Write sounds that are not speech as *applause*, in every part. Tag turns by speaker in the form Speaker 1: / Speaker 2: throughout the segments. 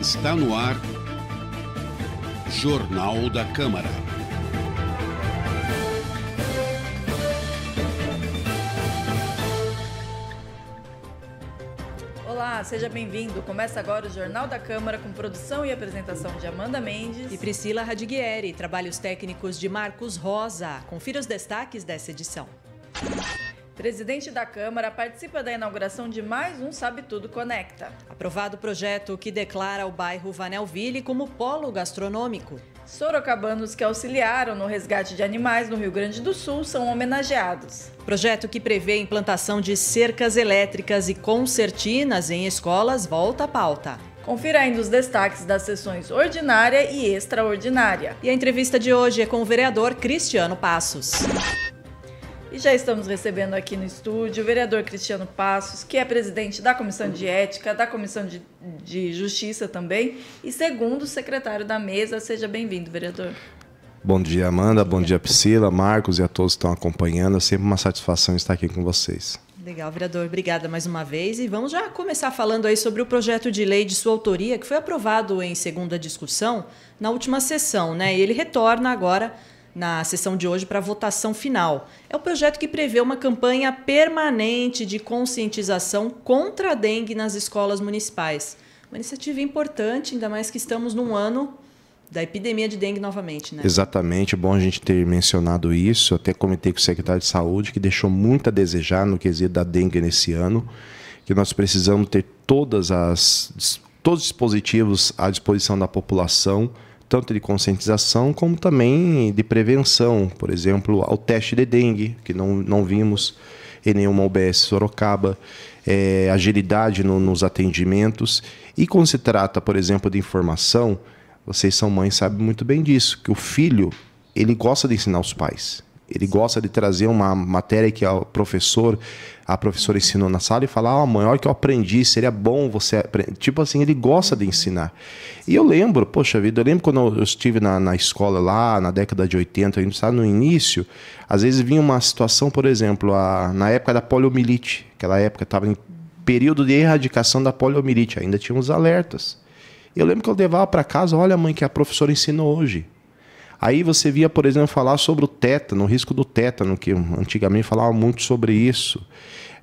Speaker 1: Está no ar. Jornal da Câmara.
Speaker 2: seja bem-vindo. Começa agora o Jornal da Câmara com produção e apresentação de Amanda Mendes e Priscila Radiguieri. Trabalhos técnicos de Marcos Rosa. Confira os destaques dessa edição. Presidente da Câmara participa da inauguração de mais um Sabe Tudo Conecta. Aprovado o projeto que declara o bairro Vanelville como polo gastronômico. Sorocabanos que auxiliaram no resgate de animais no Rio Grande do Sul são homenageados.
Speaker 3: Projeto que prevê a implantação de cercas elétricas e concertinas em
Speaker 2: escolas volta à pauta. Confira ainda os destaques das sessões ordinária e extraordinária. E a entrevista de hoje é com o vereador Cristiano Passos. E já estamos recebendo aqui no estúdio o vereador Cristiano Passos, que é presidente da Comissão de Ética, da Comissão de, de Justiça também, e segundo secretário da mesa. Seja bem-vindo, vereador.
Speaker 4: Bom dia, Amanda. Bom dia, Priscila, Marcos e a todos que estão acompanhando. É sempre uma satisfação estar aqui com vocês.
Speaker 3: Legal, vereador. Obrigada mais uma vez. E vamos já começar falando aí sobre o projeto de lei de sua autoria, que foi aprovado em segunda discussão na última sessão, né? E ele retorna agora na sessão de hoje para votação final. É o projeto que prevê uma campanha permanente de conscientização contra a dengue nas escolas municipais. Uma iniciativa importante, ainda mais que estamos num ano da epidemia de dengue novamente, né?
Speaker 4: Exatamente, é bom a gente ter mencionado isso. até comentei com o secretário de saúde que deixou muito a desejar no quesito da dengue nesse ano, que nós precisamos ter todas as todos os dispositivos à disposição da população tanto de conscientização como também de prevenção, por exemplo, ao teste de dengue, que não, não vimos em nenhuma UBS Sorocaba, é, agilidade no, nos atendimentos. E quando se trata, por exemplo, de informação, vocês são mães sabem muito bem disso, que o filho ele gosta de ensinar os pais. Ele gosta de trazer uma matéria que o professor, a professora ensinou na sala e falar, ó, ah, mãe, olha que eu aprendi, seria bom você aprender. Tipo assim, ele gosta de ensinar. E eu lembro, poxa vida, eu lembro quando eu estive na, na escola lá, na década de 80, ainda sabe, no início, às vezes vinha uma situação, por exemplo, a, na época da poliomielite, aquela época estava em período de erradicação da poliomielite, ainda tinha uns alertas. Eu lembro que eu levava para casa, olha mãe que a professora ensinou hoje. Aí você via, por exemplo, falar sobre o tétano, o risco do tétano, que antigamente falava muito sobre isso.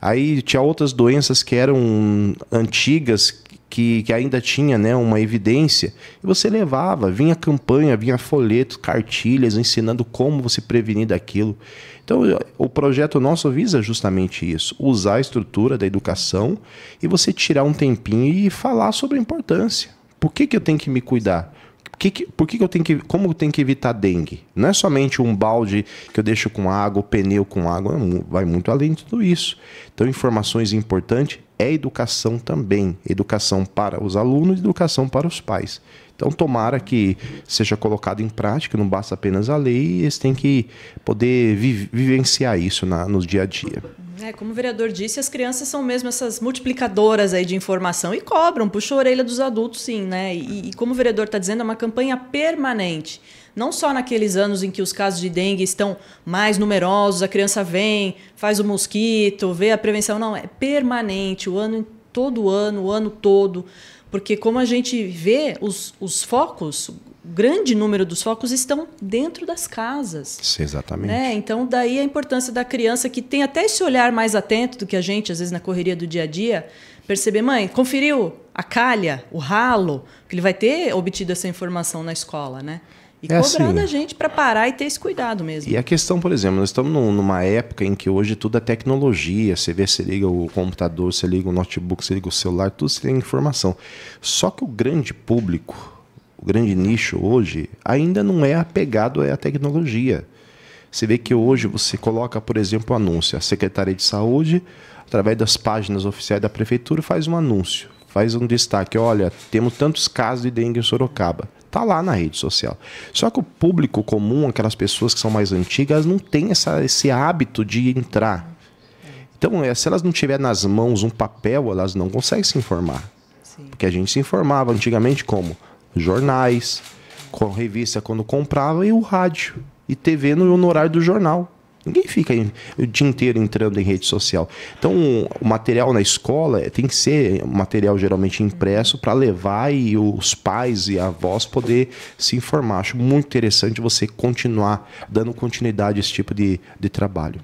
Speaker 4: Aí tinha outras doenças que eram antigas, que, que ainda tinha né, uma evidência. E você levava, vinha campanha, vinha folhetos, cartilhas ensinando como você prevenir daquilo. Então, o projeto nosso visa justamente isso: usar a estrutura da educação e você tirar um tempinho e falar sobre a importância. Por que, que eu tenho que me cuidar? que que, por que, que, eu tenho que. Como eu tenho que evitar dengue? Não é somente um balde que eu deixo com água, o pneu com água, é vai muito além de tudo isso. Então, informações importantes é educação também. Educação para os alunos educação para os pais. Então, tomara que seja colocado em prática, não basta apenas a lei, eles têm que poder vi vivenciar isso na, no dia a dia.
Speaker 3: É, como o vereador disse, as crianças são mesmo essas multiplicadoras aí de informação e cobram, puxa a orelha dos adultos, sim, né? E, e como o vereador está dizendo, é uma campanha permanente. Não só naqueles anos em que os casos de dengue estão mais numerosos, a criança vem, faz o mosquito, vê a prevenção, não, é permanente, o ano todo ano, o ano todo porque como a gente vê os, os focos, grande número dos focos estão dentro das casas.
Speaker 4: Sim, exatamente. Né?
Speaker 3: Então, daí a importância da criança que tem até esse olhar mais atento do que a gente, às vezes, na correria do dia a dia, perceber, mãe, conferiu a calha, o ralo, que ele vai ter obtido essa informação na escola, né?
Speaker 4: E é cobrar assim, né? da
Speaker 3: gente para parar e ter esse cuidado mesmo. E a
Speaker 4: questão, por exemplo, nós estamos numa época em que hoje tudo é tecnologia. Você vê, você liga o computador, você liga o notebook, você liga o celular, tudo se tem informação. Só que o grande público, o grande nicho hoje ainda não é apegado à tecnologia. Você vê que hoje você coloca, por exemplo, um anúncio. A Secretaria de Saúde, através das páginas oficiais da Prefeitura, faz um anúncio, faz um destaque. Olha, temos tantos casos de dengue em Sorocaba. Está lá na rede social. Só que o público comum, aquelas pessoas que são mais antigas, não tem essa, esse hábito de entrar. Então, é, se elas não tiverem nas mãos um papel, elas não conseguem se informar. Sim. Porque a gente se informava antigamente como? jornais, com revista quando comprava e o rádio e TV no, no horário do jornal. Ninguém fica o dia inteiro entrando em rede social. Então, o material na escola tem que ser material geralmente impresso para levar e os pais e avós poder se informar. Acho muito interessante você continuar dando continuidade a esse tipo de, de trabalho.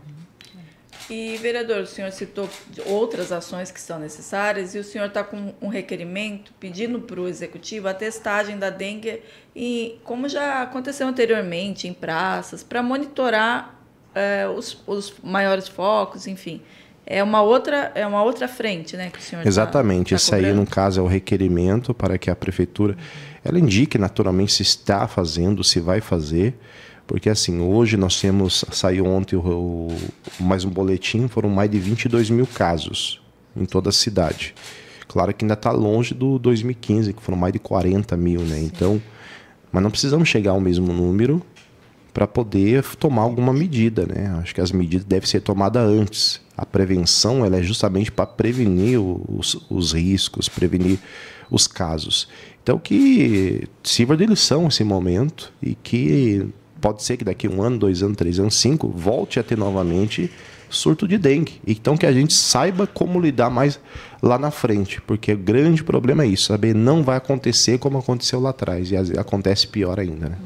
Speaker 2: E, vereador, o senhor citou outras ações que são necessárias e o senhor está com um requerimento pedindo para o executivo a testagem da dengue, e, como já aconteceu anteriormente em praças, para monitorar eh, os, os maiores focos, enfim. É uma outra, é uma outra frente, né, que o senhor tá, Exatamente. Tá, tá Esse
Speaker 4: aí, no caso, é o requerimento para que a prefeitura ela indique naturalmente se está fazendo, se vai fazer. Porque assim, hoje nós temos, saiu ontem o, o, mais um boletim, foram mais de 22 mil casos em toda a cidade. Claro que ainda está longe do 2015, que foram mais de 40 mil, né? Então, mas não precisamos chegar ao mesmo número para poder tomar alguma medida, né? Acho que as medidas devem ser tomadas antes. A prevenção ela é justamente para prevenir os, os riscos, prevenir os casos. Então, que sirva de lição esse momento e que pode ser que daqui um ano, dois anos, três anos, cinco, volte a ter novamente surto de dengue. Então que a gente saiba como lidar mais lá na frente, porque o grande problema é isso, saber não vai acontecer como aconteceu lá atrás e acontece pior ainda, né?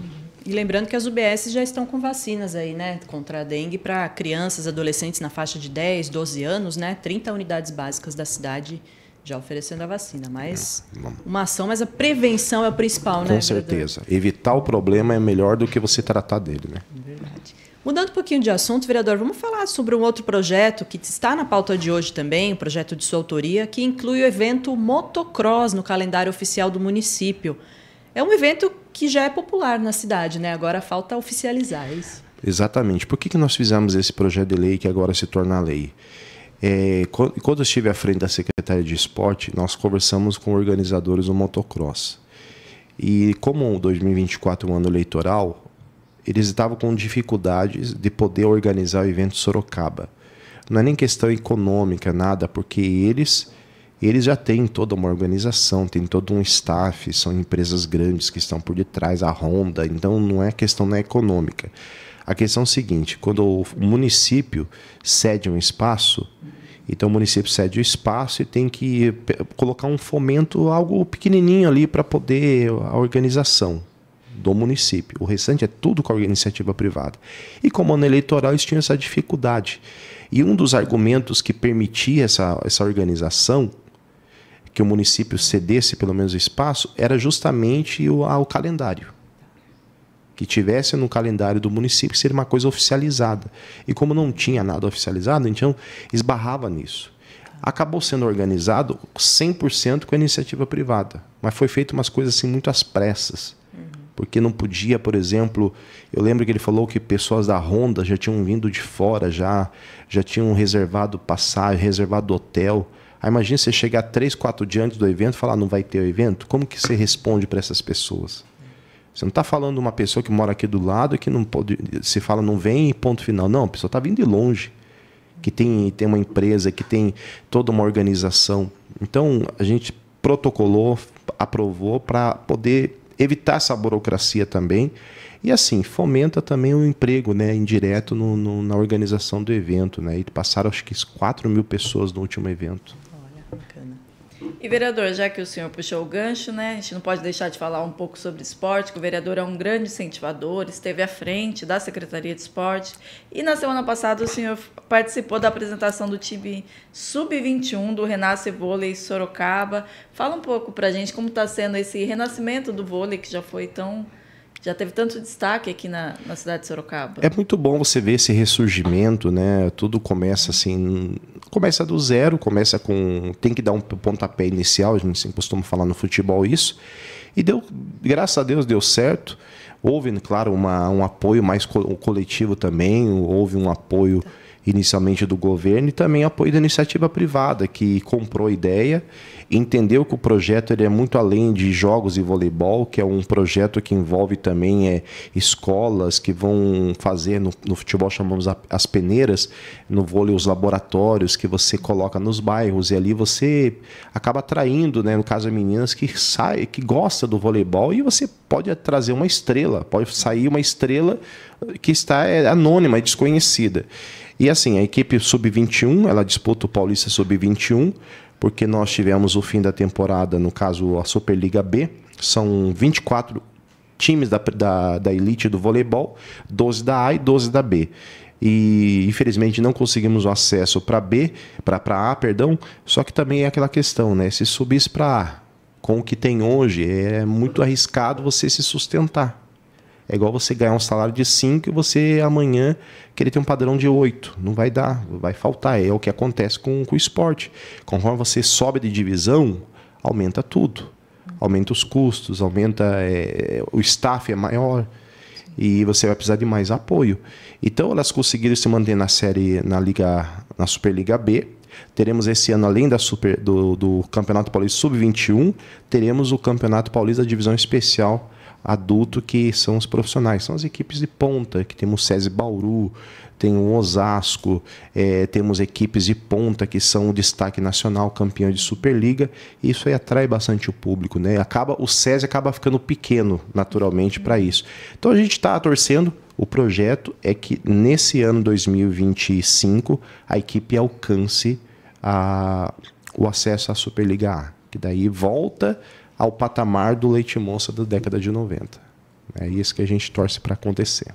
Speaker 3: E lembrando que as UBS já estão com vacinas aí, né, contra a dengue para crianças, adolescentes na faixa de 10, 12 anos, né? 30 unidades básicas da cidade já oferecendo a vacina, mas uma ação, mas a prevenção é o principal, né? Com certeza.
Speaker 4: Vereador? Evitar o problema é melhor do que você tratar dele, né? Verdade.
Speaker 3: Mudando um pouquinho de assunto, vereador, vamos falar sobre um outro projeto que está na pauta de hoje também, um projeto de sua autoria, que inclui o evento Motocross no calendário oficial do município. É um evento que já é popular na cidade, né? Agora falta oficializar é isso.
Speaker 4: Exatamente. Por que, que nós fizemos esse projeto de lei que agora se torna lei? É, quando eu estive à frente da Secretaria de Esporte, nós conversamos com organizadores do motocross. E como 2024 é um ano eleitoral, eles estavam com dificuldades de poder organizar o evento Sorocaba. Não é nem questão econômica, nada, porque eles eles já têm toda uma organização, têm todo um staff, são empresas grandes que estão por detrás, a Honda, então não é questão na é econômica. A questão é a seguinte: quando o município cede um espaço, então o município cede o espaço e tem que colocar um fomento, algo pequenininho ali para poder a organização do município. O restante é tudo com a iniciativa privada. E como ano eleitoral eles tinham essa dificuldade. E um dos argumentos que permitia essa, essa organização, que o município cedesse pelo menos o espaço, era justamente o, o calendário que tivesse no calendário do município seria uma coisa oficializada. E como não tinha nada oficializado, então esbarrava nisso. Acabou sendo organizado 100% com a iniciativa privada, mas foi feito umas coisas assim muito às pressas. Uhum. Porque não podia, por exemplo, eu lembro que ele falou que pessoas da Honda já tinham vindo de fora, já já tinham reservado passagem, reservado hotel. Aí imagina você chegar três, quatro dias antes do evento e falar não vai ter o evento. Como que você responde para essas pessoas? Você não está falando de uma pessoa que mora aqui do lado que não pode. Se fala não vem ponto final. Não, a pessoa está vindo de longe. Que tem, tem uma empresa, que tem toda uma organização. Então, a gente protocolou, aprovou para poder evitar essa burocracia também. E assim, fomenta também o emprego né, indireto no, no, na organização do evento. Né? E passaram, acho que, 4 mil pessoas no último evento.
Speaker 2: E vereador, já que o senhor puxou o gancho, né, a gente não pode deixar de falar um pouco sobre esporte, que o vereador é um grande incentivador, esteve à frente da Secretaria de Esporte. E na semana passada o senhor participou da apresentação do time Sub-21 do Renasce Vôlei Sorocaba. Fala um pouco para a gente como está sendo esse renascimento do vôlei, que já foi tão já teve tanto destaque aqui na, na, cidade de Sorocaba. É
Speaker 4: muito bom você ver esse ressurgimento, né? Tudo começa assim, começa do zero, começa com tem que dar um pontapé inicial, a gente costuma falar no futebol isso. E deu, graças a Deus deu certo. Houve, claro, uma, um apoio mais coletivo também, houve um apoio tá inicialmente do governo e também apoio da iniciativa privada, que comprou a ideia, entendeu que o projeto ele é muito além de jogos e voleibol, que é um projeto que envolve também é, escolas que vão fazer, no, no futebol chamamos as peneiras, no vôlei os laboratórios que você coloca nos bairros e ali você acaba atraindo, né, no caso as meninas que sai, que gosta do voleibol e você pode trazer uma estrela, pode sair uma estrela que está é, anônima, e é desconhecida. E assim, a equipe sub-21, ela disputa o Paulista sub-21, porque nós tivemos o fim da temporada, no caso a Superliga B, são 24 times da, da, da elite do voleibol, 12 da A e 12 da B e infelizmente não conseguimos o acesso para B, para A, perdão. Só que também é aquela questão, né? Se subisse para A com o que tem hoje, é muito arriscado você se sustentar. É igual você ganhar um salário de 5 e você amanhã querer ter um padrão de 8. Não vai dar, vai faltar. É o que acontece com, com o esporte. Conforme você sobe de divisão, aumenta tudo. Aumenta os custos, aumenta é, é, o staff é maior e você vai precisar de mais apoio. Então elas conseguiram se manter na série na liga na Superliga B. Teremos esse ano além da super do, do Campeonato Paulista Sub-21, teremos o Campeonato Paulista da Divisão Especial adulto que são os profissionais, são as equipes de ponta, que temos o SESI Bauru, tem o Osasco, é, temos equipes de ponta que são o destaque nacional, campeão de Superliga, e isso aí atrai bastante o público, né? Acaba, o SESI acaba ficando pequeno, naturalmente, para isso. Então a gente está torcendo, o projeto é que nesse ano 2025 a equipe alcance a, o acesso à Superliga A, que daí volta ao patamar do leite moça da década de 90. É isso que a gente torce para acontecer.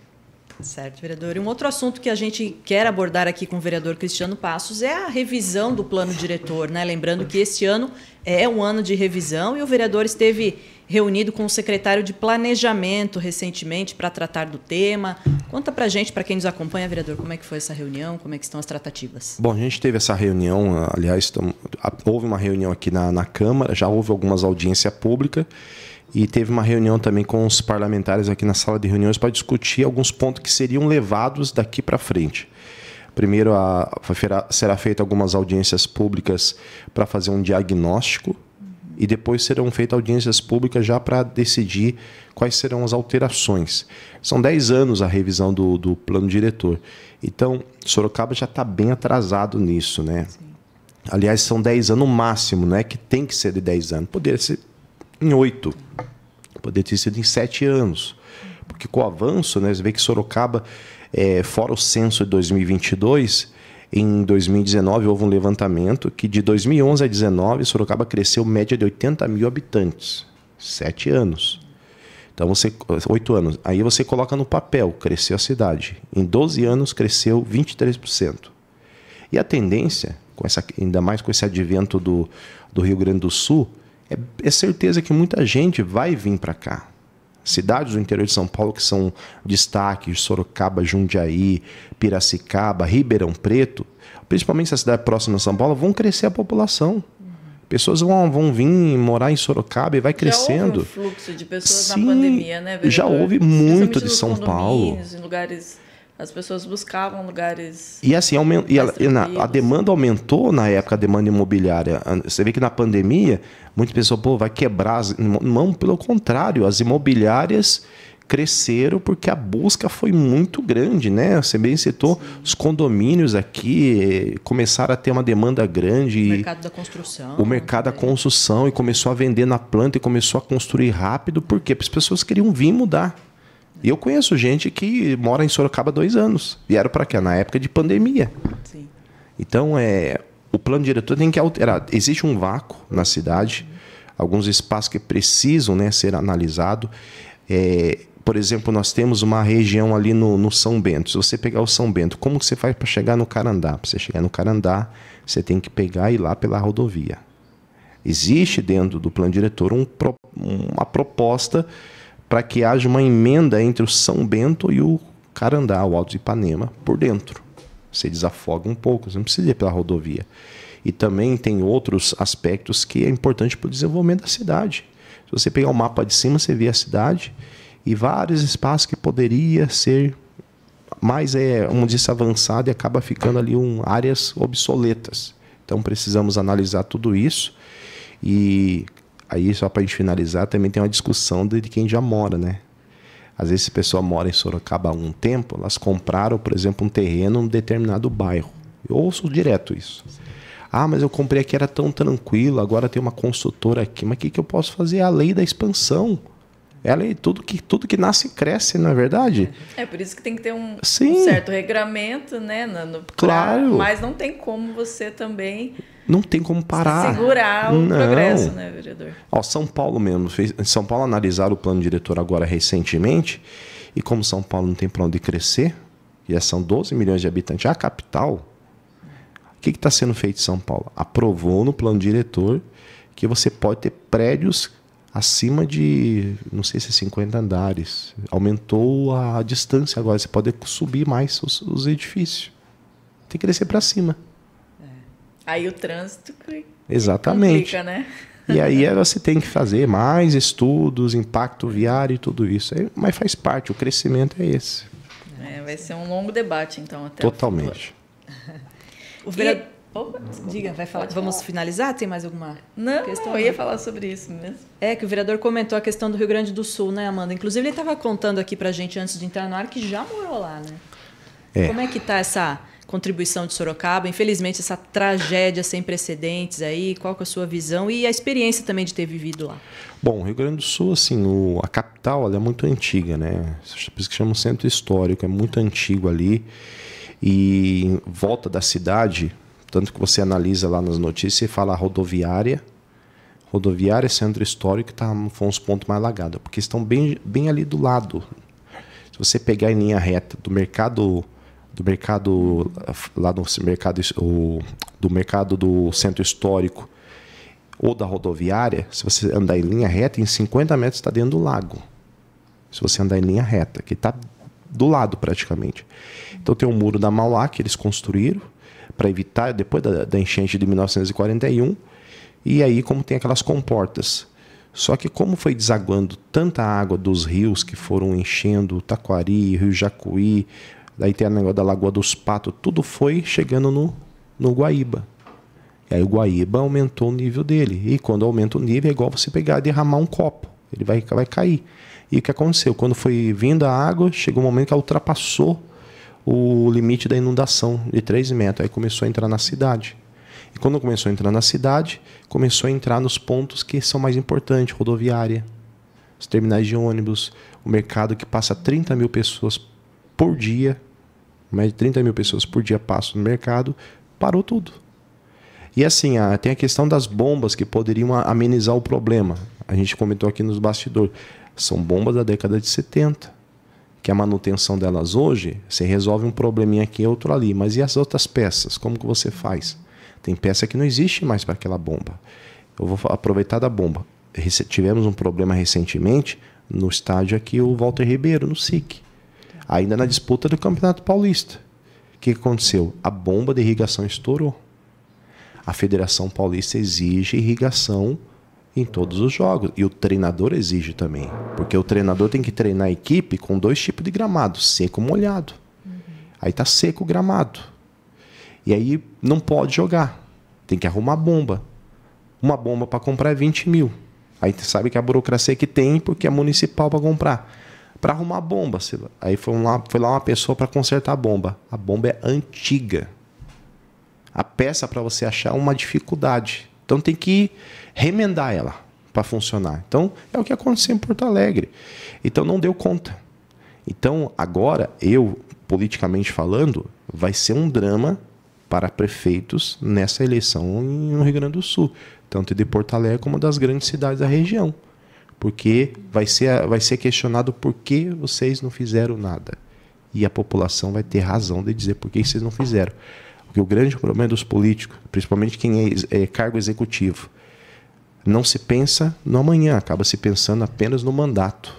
Speaker 3: Certo, vereador. E um outro assunto que a gente quer abordar aqui com o vereador Cristiano Passos é a revisão do plano diretor, né? Lembrando que este ano é um ano de revisão e o vereador esteve reunido com o secretário de Planejamento recentemente para tratar do tema. Conta para gente, para quem nos acompanha, vereador, como é que foi essa reunião, como é que estão as tratativas?
Speaker 4: Bom, a gente teve essa reunião, aliás, houve uma reunião aqui na, na Câmara, já houve algumas audiências públicas e teve uma reunião também com os parlamentares aqui na sala de reuniões para discutir alguns pontos que seriam levados daqui para frente. Primeiro, a, será feita algumas audiências públicas para fazer um diagnóstico e depois serão feitas audiências públicas já para decidir quais serão as alterações. São 10 anos a revisão do, do plano diretor. Então, Sorocaba já está bem atrasado nisso, né? Aliás, são 10 anos no máximo, né? Que tem que ser de 10 anos. Poderia ser em oito. Poderia ter sido em sete anos. Porque com o avanço, né, você vê que Sorocaba, é, fora o censo de 2022, em 2019 houve um levantamento que de 2011 a 2019 Sorocaba cresceu média de 80 mil habitantes. Sete anos. Então você. Oito anos. Aí você coloca no papel, cresceu a cidade. Em 12 anos cresceu 23%. E a tendência, com essa, ainda mais com esse advento do, do Rio Grande do Sul, é, é certeza que muita gente vai vir para cá. Cidades do interior de São Paulo que são destaque, Sorocaba, Jundiaí, Piracicaba, Ribeirão Preto, principalmente se a cidade é próxima de São Paulo, vão crescer a população. Pessoas vão, vão vir morar em Sorocaba e vai crescendo. Já houve
Speaker 2: um fluxo de pessoas Sim, na pandemia, né? Vereador? Já houve muito de São Paulo. Em lugares as pessoas buscavam lugares.
Speaker 4: E assim, aument... e a, a, demanda aumentou na época, a demanda imobiliária. Você vê que na pandemia, muita pessoa, pô, vai quebrar. As... Não, pelo contrário, as imobiliárias cresceram porque a busca foi muito grande, né? Você bem citou, Sim. os condomínios aqui começaram a ter uma demanda grande. O mercado da construção. O mercado da construção e começou a vender na planta e começou a construir rápido, por quê? Porque as pessoas queriam vir mudar. E eu conheço gente que mora em Sorocaba há dois anos. Vieram para cá na época de pandemia. Sim. Então, é, o plano diretor tem que alterar. Existe um vácuo na cidade, alguns espaços que precisam né, ser analisados. É, por exemplo, nós temos uma região ali no, no, São Bento. Se você pegar o São Bento, como que você faz para chegar no Carandá? Para você chegar no Carandá, você tem que pegar e ir lá pela rodovia. Existe dentro do plano diretor um, uma proposta para que haja uma emenda entre o São Bento e o Carandá, o Alto de Ipanema, por dentro. Você desafoga um pouco, você não precisa ir pela rodovia. E também tem outros aspectos que é importante para o desenvolvimento da cidade. Se você pegar o mapa de cima, você vê a cidade e vários espaços que poderia ser mais, é, um diz, avançado e acaba ficando ali um, áreas obsoletas. Então precisamos analisar tudo isso e Aí, só para a gente finalizar, também tem uma discussão de quem já mora, né? Às vezes, se a pessoa mora em Sorocaba há um tempo, elas compraram, por exemplo, um terreno em um determinado bairro. Eu ouço direto isso. Ah, mas eu comprei aqui, era tão tranquilo, agora tem uma construtora aqui. Mas o que, que eu posso fazer? É a lei da expansão. Ela e tudo que, tudo que nasce cresce, não é verdade?
Speaker 2: É por isso que tem que ter um, um certo regramento, né? No, no, claro. Pra, mas não tem como você também.
Speaker 4: Não tem como parar. Segurar o não. progresso, né, vereador? Ó, São Paulo mesmo. Fez, São Paulo analisaram o plano diretor agora recentemente. E como São Paulo não tem para onde crescer, e é, são 12 milhões de habitantes, a capital. O que está sendo feito em São Paulo? Aprovou no plano diretor que você pode ter prédios acima de, não sei se 50 é andares. Aumentou a distância agora, você pode subir mais os, os edifícios. Tem que descer para cima.
Speaker 2: É. Aí o trânsito
Speaker 4: Exatamente. Complica, né? E aí é, você tem que fazer mais estudos, impacto viário e tudo isso. É, mas faz parte, o crescimento é esse.
Speaker 2: É, vai ser um longo debate, então, até
Speaker 4: Totalmente.
Speaker 2: O, *laughs* o vereador... Opa, Diga, vai falar. Pode Vamos falar. finalizar? Tem mais alguma Não, questão? eu ia falar sobre isso mesmo.
Speaker 3: É, que o vereador comentou a questão do Rio Grande do Sul, né, Amanda? Inclusive, ele estava contando aqui para gente antes de entrar no ar que já morou lá, né? É. Como é que está essa contribuição de Sorocaba? Infelizmente, essa tragédia sem precedentes aí. Qual é a sua visão e a experiência também de ter
Speaker 2: vivido lá?
Speaker 4: Bom, Rio Grande do Sul, assim, o, a capital é muito antiga, né? Por isso que chama centro histórico, é muito antigo ali. E em volta da cidade, tanto que você analisa lá nas notícias e fala rodoviária, rodoviária, é centro histórico, tá, foi uns pontos mais alagados, porque estão bem, bem ali do lado. Se você pegar em linha reta do mercado do mercado lá no mercado do mercado do centro histórico ou da rodoviária, se você andar em linha reta, em 50 metros está dentro do lago. Se você andar em linha reta, que está do lado praticamente. Então tem o muro da Mauá que eles construíram, para evitar depois da, da enchente de 1941. E aí, como tem aquelas comportas, só que como foi desaguando tanta água dos rios que foram enchendo, Taquari, Rio Jacuí, daí tem a negócio da Lagoa dos Patos, tudo foi chegando no, no Guaíba. E aí o Guaíba aumentou o nível dele. E quando aumenta o nível é igual você pegar e derramar um copo. Ele vai, vai cair. E o que aconteceu? Quando foi vindo a água, chegou um momento que ela ultrapassou o limite da inundação de 3 metros. Aí começou a entrar na cidade. E quando começou a entrar na cidade, começou a entrar nos pontos que são mais importantes, rodoviária, os terminais de ônibus, o mercado que passa 30 mil pessoas por dia, mais de 30 mil pessoas por dia passam no mercado, parou tudo. E assim, ah, tem a questão das bombas que poderiam amenizar o problema. A gente comentou aqui nos bastidores. São bombas da década de 70 que a manutenção delas hoje, você resolve um probleminha aqui, outro ali. Mas e as outras peças? Como que você faz? Tem peça que não existe mais para aquela bomba. Eu vou aproveitar da bomba. Tivemos um problema recentemente no estádio aqui, o Walter Ribeiro, no SIC. Ainda na disputa do Campeonato Paulista. O que aconteceu? A bomba de irrigação estourou. A Federação Paulista exige irrigação em todos os jogos. E o treinador exige também. Porque o treinador tem que treinar a equipe com dois tipos de gramado: seco e molhado. Uhum. Aí tá seco o gramado. E aí não pode jogar. Tem que arrumar bomba. Uma bomba para comprar é 20 mil. Aí você sabe que a burocracia que tem, porque é municipal para comprar. Para arrumar bomba. Aí foi lá, foi lá uma pessoa para consertar a bomba. A bomba é antiga. A peça para você achar é uma dificuldade. Então tem que remendar ela para funcionar. Então é o que aconteceu em Porto Alegre. Então não deu conta. Então agora eu, politicamente falando, vai ser um drama para prefeitos nessa eleição no Rio Grande do Sul, tanto de Porto Alegre como das grandes cidades da região. Porque vai ser, vai ser questionado por que vocês não fizeram nada. E a população vai ter razão de dizer por que vocês não fizeram. Porque o grande problema é dos políticos, principalmente quem é, é cargo executivo. Não se pensa no amanhã, acaba se pensando apenas no mandato.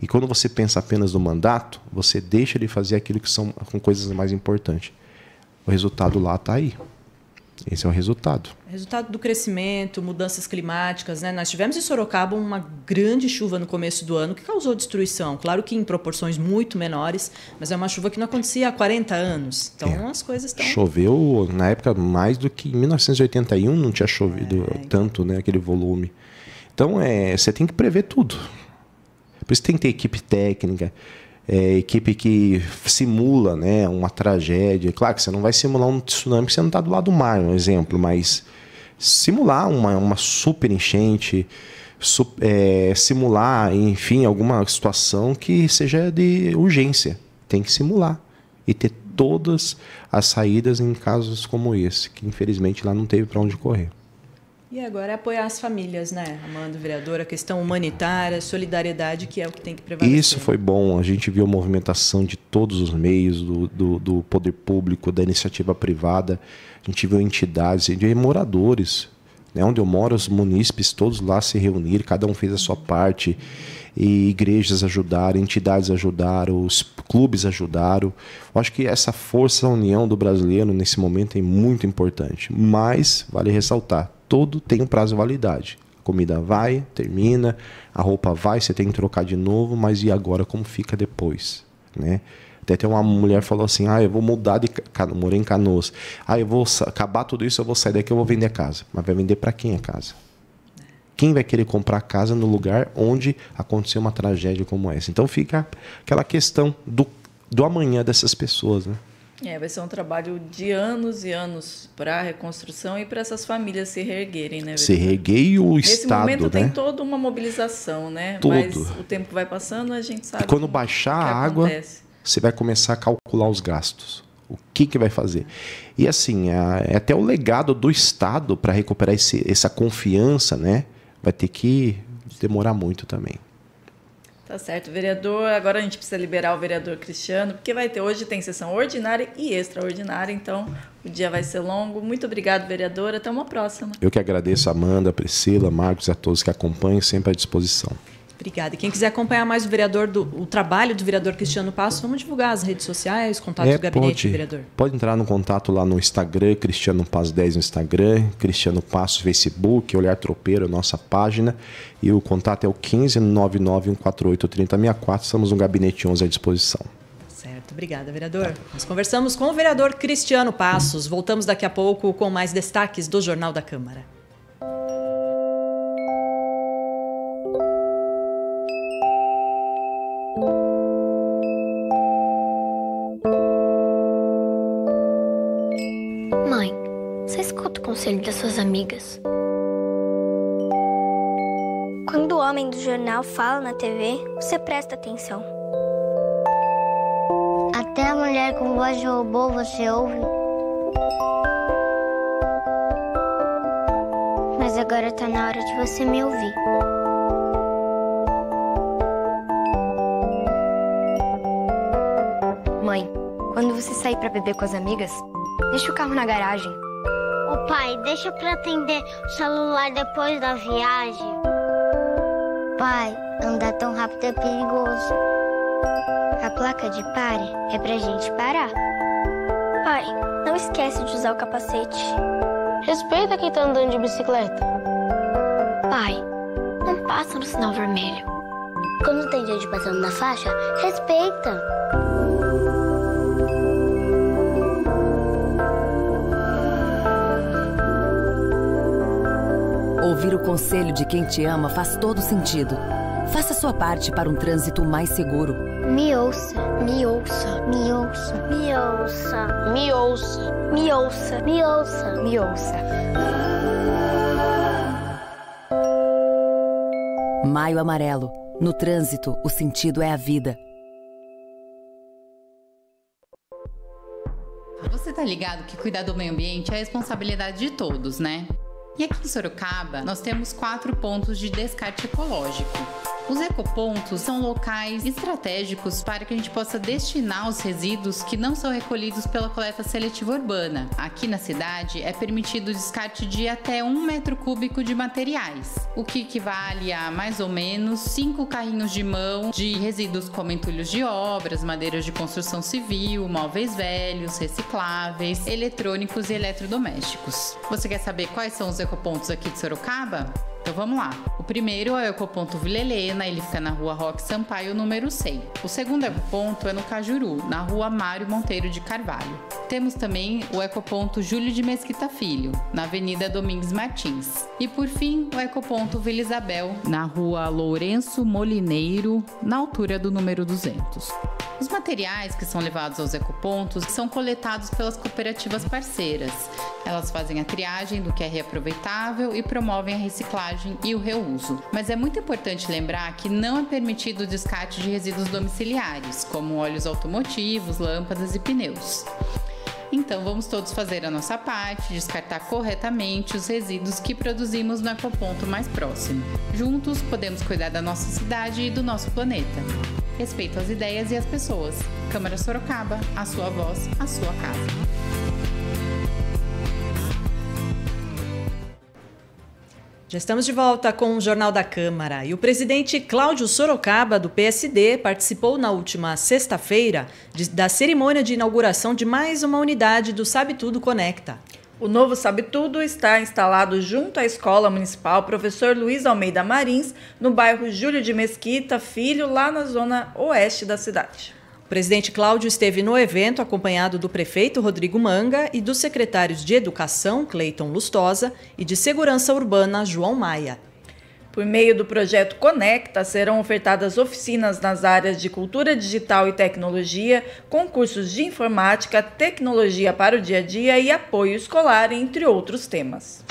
Speaker 4: E quando você pensa apenas no mandato, você deixa de fazer aquilo que são com coisas mais importantes. O resultado lá está aí. Esse é o resultado.
Speaker 3: Resultado do crescimento, mudanças climáticas, né? Nós tivemos em Sorocaba uma grande chuva no começo do ano que causou destruição. Claro que em proporções muito menores, mas é uma chuva que não acontecia há 40 anos. Então é. as coisas estão.
Speaker 4: Choveu na época mais do que em 1981 não tinha chovido é. Então. tanto, né? Aquele volume. Então é, você tem que prever tudo. Por isso tem que ter equipe técnica é, equipe que simula né, uma tragédia. Claro que você não vai simular um tsunami porque você não está do lado do mar, um exemplo, mas simular uma, uma super enchente, su, é, simular, enfim, alguma situação que seja de urgência. Tem que simular e ter todas as saídas em casos como esse, que infelizmente lá não teve para onde correr.
Speaker 3: E agora é apoiar as famílias, né, Amanda, vereadora, a questão humanitária, solidariedade, que é o que tem que prevalecer.
Speaker 4: Isso foi bom. A gente viu a movimentação de todos os meios, do, do, do poder público, da iniciativa privada. A gente viu entidades, de moradores. Né, onde eu moro, os munícipes todos lá se reuniram, cada um fez a sua parte. E igrejas ajudaram, entidades ajudaram, os clubes ajudaram. Eu acho que essa força, a união do brasileiro nesse momento é muito importante. Mas, vale ressaltar, todo tem um prazo de validade. A comida vai, termina, a roupa vai, você tem que trocar de novo, mas e agora como fica depois, né? Até tem uma mulher falou assim: "Ah, eu vou mudar de cano, morei em Canoas. Ah, eu vou acabar tudo isso, eu vou sair daqui, eu vou vender a casa". Mas vai vender para quem a casa? Quem vai querer comprar a casa no lugar onde aconteceu uma tragédia como essa? Então fica aquela questão do, do amanhã dessas pessoas, né?
Speaker 2: É, vai ser um trabalho de anos e anos para a reconstrução e para essas famílias se reerguerem, né? Se reerguer e o Nesse Estado, momento né? tem toda uma mobilização, né? Todo. Mas o tempo vai passando, a gente sabe. E quando
Speaker 4: baixar a água, acontece. você vai começar a calcular os gastos. O que, que vai fazer? E assim, a, é até o legado do Estado para recuperar esse, essa confiança, né? Vai ter que demorar muito também.
Speaker 2: Tá certo, vereador. Agora a gente precisa liberar o vereador Cristiano, porque vai ter hoje tem sessão ordinária e extraordinária, então o dia vai ser longo. Muito obrigado, vereador. Até uma próxima.
Speaker 4: Eu que agradeço a Amanda, Priscila, Marcos, a todos que acompanham, sempre à disposição.
Speaker 3: Obrigada. Quem quiser acompanhar mais o vereador do o trabalho do vereador Cristiano Passo, vamos divulgar as redes sociais, contatos é, do gabinete pode, do vereador.
Speaker 4: Pode entrar no contato lá no Instagram, Cristiano Passo 10 no Instagram, Cristiano Passos Facebook, Olhar Tropeiro, nossa página. E o contato é o 15 148 3064. Estamos no gabinete 11 à disposição.
Speaker 3: Certo, obrigada, vereador. Nós conversamos com o vereador Cristiano Passos. Voltamos daqui a pouco com mais destaques do Jornal da Câmara.
Speaker 2: conselho das suas amigas. Quando o homem do jornal fala na TV, você presta atenção. Até a mulher com voz de robô você ouve. Mas agora tá na hora de você me ouvir. Mãe, quando você sair para beber com as amigas, deixa o carro na garagem. O pai, deixa pra atender o celular depois da viagem. Pai, andar tão rápido é perigoso. A placa de pare é pra gente parar. Pai, não esquece de usar o capacete. Respeita quem tá andando de bicicleta. Pai, não passa no sinal vermelho. Quando tem gente passando na faixa, respeita.
Speaker 3: ouvir o conselho de quem te ama faz todo sentido. Faça sua parte para um trânsito mais seguro. Me ouça,
Speaker 5: me ouça, me ouça, me ouça, me ouça, me ouça, me ouça, me ouça.
Speaker 3: Maio Amarelo. No trânsito, o sentido é a vida.
Speaker 5: Você tá ligado que cuidar do meio ambiente é responsabilidade de todos, né? E aqui em Sorocaba, nós temos quatro pontos de descarte ecológico. Os ecopontos são locais estratégicos para que a gente possa destinar os resíduos que não são recolhidos pela coleta seletiva urbana. Aqui na cidade é permitido o descarte de até um metro cúbico de materiais, o que equivale a mais ou menos cinco carrinhos de mão de resíduos como entulhos de obras, madeiras de construção civil, móveis velhos, recicláveis, eletrônicos e eletrodomésticos. Você quer saber quais são os ecopontos aqui de Sorocaba? Então vamos lá. O primeiro é o Ecoponto Vila Helena, ele fica na rua Roque Sampaio, número 100. O segundo ecoponto é no Cajuru, na rua Mário Monteiro de Carvalho. Temos também o Ecoponto Júlio de Mesquita Filho, na Avenida Domingos Martins. E por fim, o Ecoponto Vila Isabel, na rua Lourenço Molineiro, na altura do número 200. Os materiais que são levados aos ecopontos são coletados pelas cooperativas parceiras, elas fazem a triagem do que é reaproveitável e promovem a reciclagem e o reuso. Mas é muito importante lembrar que não é permitido o descarte de resíduos domiciliares, como óleos automotivos, lâmpadas e pneus. Então vamos todos fazer a nossa parte, descartar corretamente os resíduos que produzimos no ecoponto mais próximo. Juntos podemos cuidar da nossa cidade e do nosso planeta. Respeito às ideias e às pessoas. Câmara Sorocaba, a sua voz, a sua casa. Já estamos de volta com o Jornal da
Speaker 3: Câmara. E o presidente Cláudio Sorocaba, do PSD, participou na última sexta-feira
Speaker 2: da cerimônia de inauguração de mais uma unidade do Sabe Tudo Conecta. O novo Sabe Tudo está instalado junto à Escola Municipal Professor Luiz Almeida Marins, no bairro Júlio de Mesquita Filho, lá na zona oeste da cidade.
Speaker 3: O presidente Cláudio esteve no evento acompanhado do prefeito Rodrigo Manga e dos secretários de
Speaker 2: Educação, Cleiton Lustosa, e de Segurança Urbana, João Maia. Por meio do projeto Conecta, serão ofertadas oficinas nas áreas de cultura digital e tecnologia, concursos de informática, tecnologia para o dia a dia e apoio escolar, entre outros temas.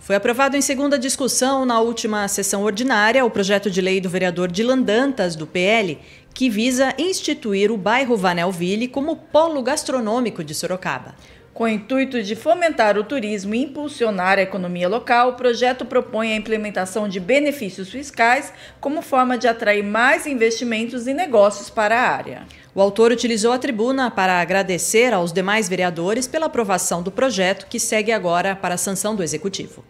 Speaker 2: Foi aprovado em segunda discussão na última
Speaker 3: sessão ordinária o projeto de lei do vereador Dilan Dantas, do PL, que visa
Speaker 2: instituir o bairro Vanelville como polo gastronômico de Sorocaba. Com o intuito de fomentar o turismo e impulsionar a economia local, o projeto propõe a implementação de benefícios fiscais como forma de atrair mais investimentos e negócios para a área.
Speaker 3: O autor utilizou a tribuna para agradecer aos demais vereadores pela aprovação do projeto, que segue agora para a sanção do Executivo.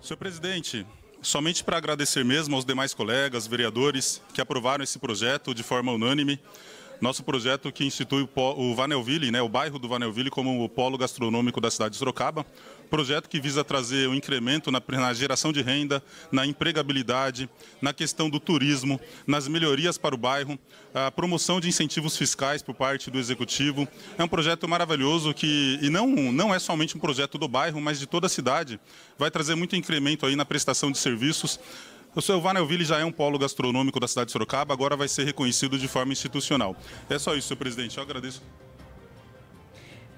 Speaker 3: Senhor presidente, somente para agradecer mesmo aos demais colegas, vereadores que aprovaram esse projeto de forma unânime. Nosso projeto que institui o Vanelville, né, o bairro do Vanelville, como o polo gastronômico da cidade de Sorocaba. Projeto que visa trazer um incremento na, na geração de renda, na empregabilidade, na questão do turismo, nas melhorias para o bairro, a promoção de incentivos fiscais por parte do executivo. É um projeto maravilhoso que, e não, não é somente um projeto do bairro, mas de toda a cidade. Vai trazer muito incremento aí na prestação de serviços. O seu Vanelville já é um polo gastronômico da cidade de Sorocaba, agora vai ser reconhecido de forma institucional. É só isso, senhor presidente. Eu agradeço.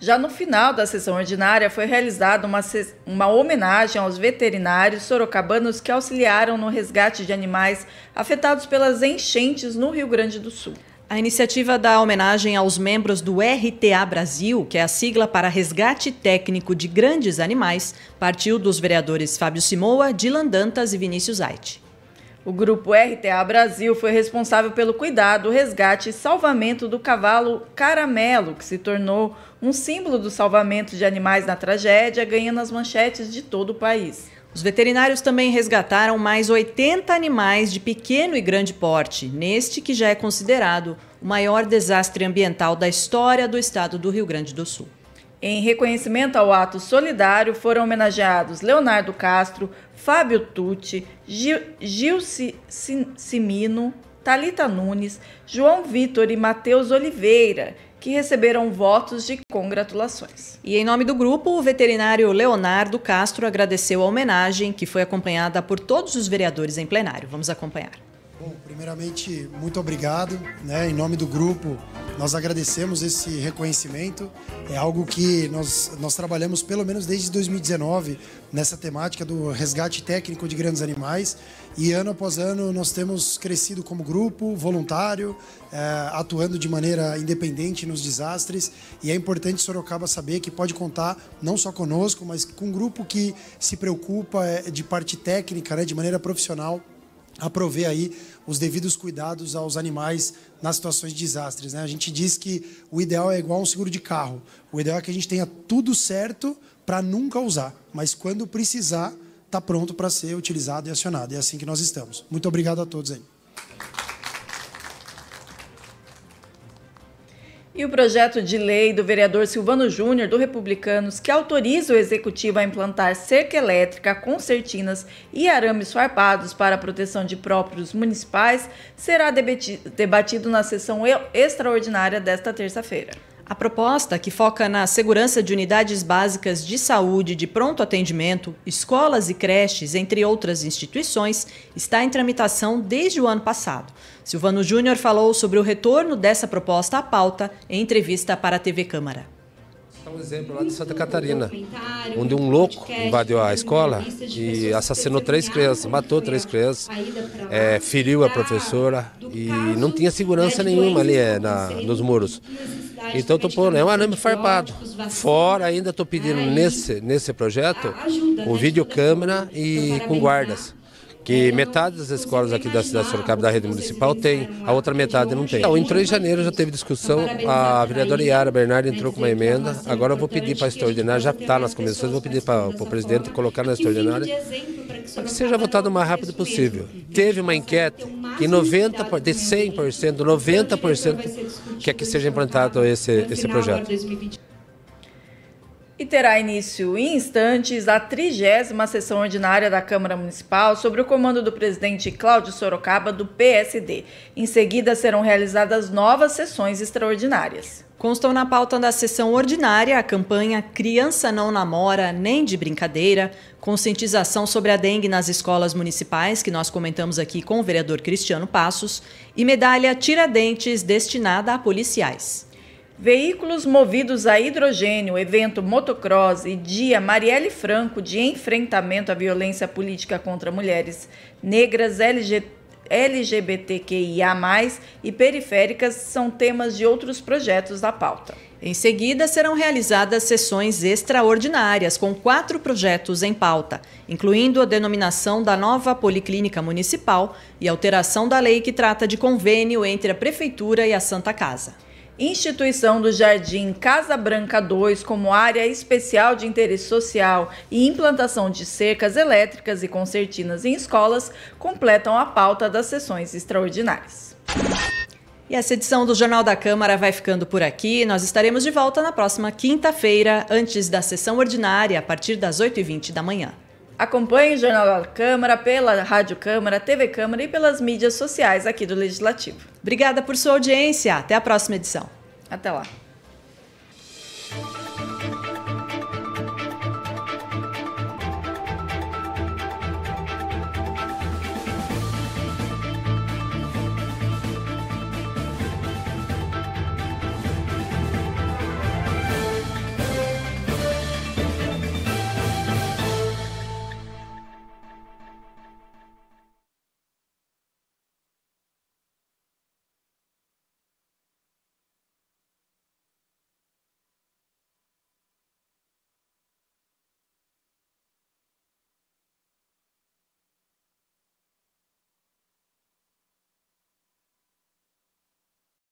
Speaker 2: Já no final da sessão ordinária, foi realizada uma, uma homenagem aos veterinários sorocabanos que auxiliaram no resgate de animais afetados pelas enchentes no Rio Grande do Sul. A
Speaker 3: iniciativa dá homenagem aos membros do RTA Brasil, que é a sigla para Resgate Técnico de Grandes Animais, partiu dos vereadores Fábio Simoa, Dilan Dantas e Vinícius
Speaker 2: Aite. O grupo RTA Brasil foi responsável pelo cuidado, resgate e salvamento do cavalo caramelo, que se tornou um símbolo do salvamento de animais na tragédia, ganhando as manchetes de todo o país. Os veterinários também resgataram
Speaker 3: mais 80 animais de pequeno e grande porte, neste que já é considerado o
Speaker 2: maior desastre ambiental da história do estado do Rio Grande do Sul. Em reconhecimento ao ato solidário, foram homenageados Leonardo Castro, Fábio Tucci, Gil, Gil Simino, Talita Nunes, João Vitor e Matheus Oliveira, que receberam votos de congratulações. E em nome do
Speaker 3: grupo, o veterinário Leonardo Castro agradeceu a homenagem, que foi acompanhada por todos os vereadores em plenário. Vamos acompanhar.
Speaker 4: Primeiramente, muito obrigado. Né? Em nome do grupo, nós agradecemos esse reconhecimento. É algo que nós, nós trabalhamos pelo menos desde 2019 nessa temática do resgate técnico de grandes animais. E ano após ano nós temos crescido como grupo, voluntário, é, atuando de maneira independente nos desastres. E é importante Sorocaba saber que pode contar não só conosco, mas com um grupo que se preocupa eh, de parte técnica, né, de maneira profissional a prover aí os devidos cuidados aos animais nas situações de desastres. Né? A gente diz que o ideal é igual um seguro de carro. O ideal é que a gente tenha tudo certo para nunca usar, mas quando precisar, está pronto para ser utilizado e acionado. É assim que nós estamos. Muito obrigado a todos aí.
Speaker 2: E o projeto de lei do vereador Silvano Júnior, do Republicanos, que autoriza o executivo a implantar cerca elétrica, concertinas e arames farpados para a proteção de próprios municipais, será debatido na sessão extraordinária desta terça-feira. A proposta, que foca na segurança de unidades
Speaker 3: básicas de saúde de pronto atendimento, escolas e creches, entre outras instituições, está em tramitação desde o ano passado. Silvano Júnior falou sobre o retorno dessa proposta à pauta em entrevista para a TV Câmara.
Speaker 1: Há um exemplo lá de Santa Catarina, onde um louco invadiu a escola e assassinou três crianças, matou três crianças, é, feriu a professora e não tinha segurança nenhuma ali é, na, nos muros. Então estou pondo, é um arame farpado. Fora ainda estou pedindo nesse, nesse projeto com videocâmera e com guardas que metade das escolas aqui da cidade de Sorocaba, da rede municipal, tem, a outra metade não tem. Então, em 3 de janeiro já teve discussão, a vereadora Iara Bernardo entrou com uma emenda, agora eu vou pedir para a extraordinária, já está nas comissões, vou pedir para, para o presidente colocar na extraordinária, para que seja votado o mais rápido possível. Teve uma enquete que 90%, de 100%, 90% quer que seja implantado esse, esse projeto.
Speaker 2: E terá início em instantes a trigésima sessão ordinária da Câmara Municipal sobre o comando do presidente Cláudio Sorocaba do PSD. Em seguida serão realizadas novas sessões extraordinárias.
Speaker 3: Constam na pauta da sessão ordinária a campanha Criança Não Namora Nem de Brincadeira, conscientização sobre a dengue nas escolas municipais, que nós comentamos aqui com o vereador Cristiano Passos, e medalha Tiradentes destinada
Speaker 2: a policiais. Veículos movidos a hidrogênio, evento motocross e dia Marielle Franco de enfrentamento à violência política contra mulheres negras, LGBTQIA+, e periféricas são temas de outros projetos da pauta. Em seguida, serão realizadas sessões
Speaker 3: extraordinárias com quatro projetos em pauta, incluindo a denominação da nova Policlínica
Speaker 2: Municipal e alteração da lei que trata de convênio entre a Prefeitura e a Santa Casa. Instituição do Jardim Casa Branca 2 como área especial de interesse social e implantação de cercas elétricas e concertinas em escolas completam a pauta das sessões extraordinárias.
Speaker 3: E essa edição do Jornal da Câmara vai ficando por aqui. Nós estaremos de volta na próxima quinta-feira, antes da sessão
Speaker 2: ordinária, a partir das 8h20 da manhã. Acompanhe o Jornal da Câmara pela Rádio Câmara, TV Câmara e pelas mídias sociais aqui do Legislativo. Obrigada por sua audiência. Até a próxima edição. Até lá.